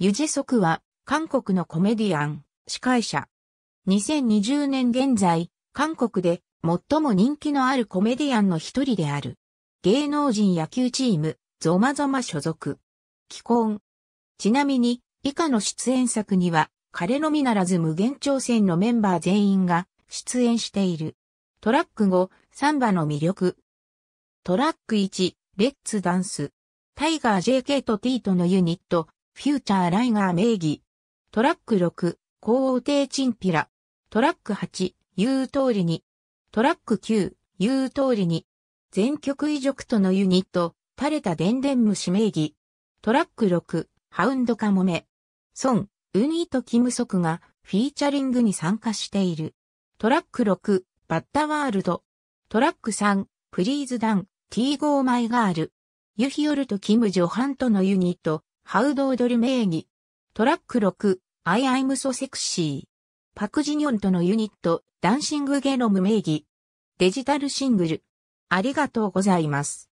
ユジソクは、韓国のコメディアン、司会者。2020年現在、韓国で最も人気のあるコメディアンの一人である。芸能人野球チーム、ゾマゾマ所属。既婚。ちなみに、以下の出演作には、彼のみならず無限挑戦のメンバー全員が出演している。トラック5、サンバの魅力。トラック1、レッツダンス。タイガー JK と T とのユニット、フューチャーライガー名義。トラック6、高王帝チンピラ。トラック8、言う通りに。トラック9、言う通りに。全曲異族とのユニット、垂れた電電虫名義。トラック6、ハウンドカモメ。ソン、ウニーとキムソクがフィーチャリングに参加している。トラック6、バッタワールド。トラック3、プリーズダン、ティーゴーマイガール。ユヒヨルとキム・ジョハンとのユニット、ハウドードル名義。トラック6、I am so sexy。パクジニョンとのユニット、ダンシングゲノム名義。デジタルシングル。ありがとうございます。